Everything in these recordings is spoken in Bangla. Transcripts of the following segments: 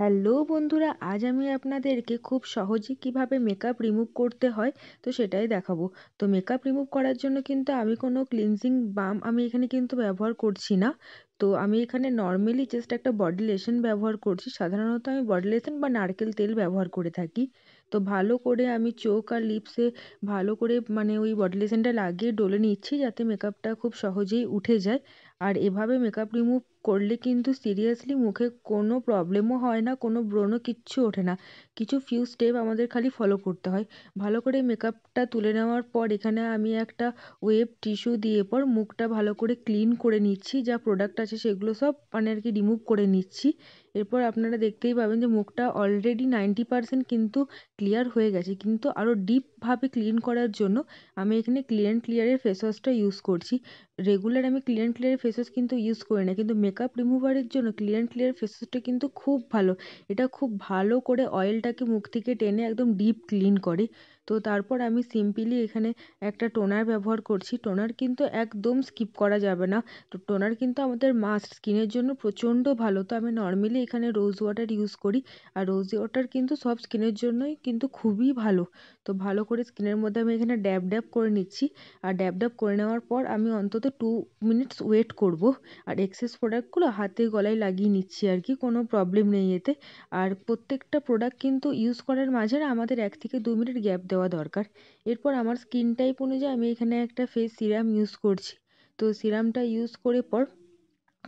হ্যালো বন্ধুরা আজ আমি আপনাদেরকে খুব সহজে কিভাবে মেকআপ রিমুভ করতে হয় তো সেটাই দেখাবো তো মেকআপ রিমুভ করার জন্য কিন্তু আমি কোনো ক্লিনজিং বাম আমি এখানে কিন্তু ব্যবহার করছি না তো আমি এখানে নর্মালি জাস্ট একটা বডি লেশন ব্যবহার করছি সাধারণত আমি বডি লেশন বা নারকেল তেল ব্যবহার করে থাকি তো ভালো করে আমি চোখ আর লিপসে ভালো করে মানে ওই বডি লেশনটা লাগিয়ে ডলে নিচ্ছি যাতে মেকআপটা খুব সহজেই উঠে যায় আর এভাবে মেকআপ রিমুভ করলে কিন্তু সিরিয়াসলি মুখে কোনো প্রবলেমও হয় না কোনো ব্রণও কিচ্ছু ওঠে না কিছু ফিউ স্টেপ আমাদের খালি ফলো করতে হয় ভালো করে মেকআপটা তুলে নেওয়ার পর এখানে আমি একটা ওয়েব টিস্যু দিয়ে পর মুখটা ভালো করে ক্লিন করে নিচ্ছি যা প্রোডাক্ট আছে সেগুলো সব মানে আর কি রিমুভ করে নিচ্ছি এরপর আপনারা দেখতেই পাবেন যে মুখটা অলরেডি নাইনটি পারসেন্ট কিন্তু ক্লিয়ার হয়ে গেছে কিন্তু আরও ডিপভাবে ক্লিন করার জন্য আমি এখানে ক্লিয়ার ক্লিয়ারের ফেস ওয়াশটা ইউজ করছি রেগুলার আমি ক্লিয়ার ক্লিয়ারের ফেস ওয়াশ কিন্তু ইউজ করি না কিন্তু মেকআপ রিমুভারের জন্য ক্লিয়ার ক্লিয়ার ফেস ওয়াশটা কিন্তু খুব ভালো এটা খুব ভালো করে অয়েলটাকে মুখ থেকে টেনে একদম ডিপ ক্লিন করে তো তারপর আমি সিম্পলি এখানে একটা টোনার ব্যবহার করছি টোনার কিন্তু একদম স্কিপ করা যাবে না তো টোনার কিন্তু আমাদের মাস্ট স্কিনের জন্য প্রচণ্ড ভালো তো আমি নর্মালি এখানে রোজ ওয়াটার ইউজ করি আর রোজ ওয়াটার কিন্তু সব স্কিনের জন্যই কিন্তু খুবই ভালো তো ভালো করে স্কিনের মধ্যে আমি এখানে ড্যাব ড্যাব করে নিচ্ছি আর ড্যাব ড্যাব করে নেওয়ার পর আমি অন্তত টু মিনিটস ওয়েট করব আর এক্সেস প্রোডাক্টগুলো হাতে গলায় লাগিয়ে নিচ্ছি আর কি কোনো প্রবলেম নেই এতে আর প্রত্যেকটা প্রোডাক্ট কিন্তু ইউজ করার মাঝে আমাদের এক থেকে দু মিনিট গ্যাপ দেওয়া দরকার এরপর আমার স্কিন টাইপ অনুযায়ী আমি এখানে একটা ফেস সিরাম ইউজ করছি তো সিরামটা ইউজ করে পর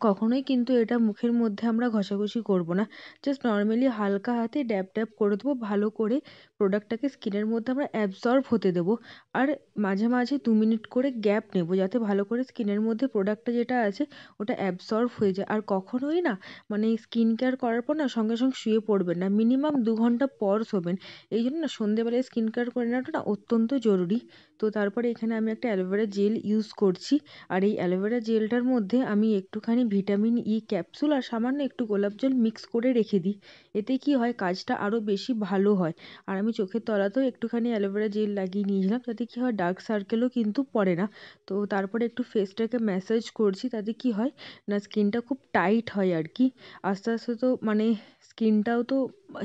কখনোই কিন্তু এটা মুখের মধ্যে আমরা ঘষাঘষি করবো না জাস্ট নর্মালি হালকা হাতে ড্যাব ড্যাব করে দেবো ভালো করে প্রোডাক্টটাকে স্কিনের মধ্যে আমরা অ্যাবজর্ব হতে দেবো আর মাঝে মাঝে দু মিনিট করে গ্যাপ নেবো যাতে ভালো করে স্কিনের মধ্যে প্রোডাক্টটা যেটা আছে ওটা অ্যাবজর্ব হয়ে যায় আর কখনোই না মানে স্কিন কেয়ার করার পর না সঙ্গে সঙ্গে শুয়ে পড়বেন না মিনিমাম দু ঘন্টা পর শোবেন এই জন্য না সন্ধেবেলায় স্কিন কেয়ার করে নেওয়াটা না অত্যন্ত জরুরি তো তারপরে এখানে আমি একটা অ্যালোভেরা জেল ইউজ করছি আর এই অ্যালোভেরা জেলটার মধ্যে আমি একটুখানি একটুখানি ভিটামিন ই e ক্যাপসুল আর সামান্য একটু গোলাপ জল মিক্স করে রেখে দিই এতে কি হয় কাজটা আরও বেশি ভালো হয় আর আমি চোখের তলাতেও একটুখানি অ্যালোভেরা জেল লাগিয়ে নিয়েছিলাম তাতে কি হয় ডার্ক সার্কেলও কিন্তু পড়ে না তো তারপরে একটু ফেসটাকে ম্যাসাজ করছি তাতে কি হয় না স্কিনটা খুব টাইট হয় আর কি আস্তে আস্তে তো মানে স্কিনটাও তো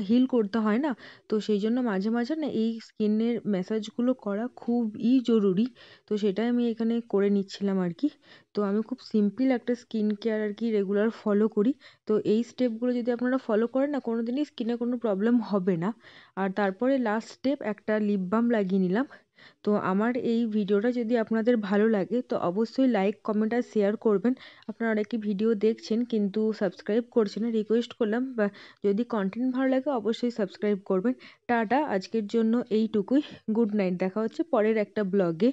হিল করতে হয় না তো সেই জন্য মাঝে মাঝে না এই স্কিনের ম্যাসাজগুলো করা খুবই জরুরি তো সেটাই আমি এখানে করে নিচ্ছিলাম আর কি তো আমি খুব সিম্পল একটা স্কিন কেয়ার আর কি রেগুলার ফলো করি তো এই স্টেপগুলো যদি আপনারা ফলো করেন না কোনো দিনই স্কিনে কোনো প্রবলেম হবে না আর তারপরে লাস্ট স্টেপ একটা লিপ বাম লাগিয়ে নিলাম তো আমার এই ভিডিওটা যদি আপনাদের ভালো লাগে তো অবশ্যই লাইক কমেন্ট আর শেয়ার করবেন আপনারা অনেকে ভিডিও দেখছেন কিন্তু সাবস্ক্রাইব করছেন না রিকোয়েস্ট করলাম বা যদি কন্টেন্ট ভালো লাগে অবশ্যই সাবস্ক্রাইব করবেন টাটা আজকের জন্য এইটুকুই গুড নাইট দেখা হচ্ছে পরের একটা ব্লগে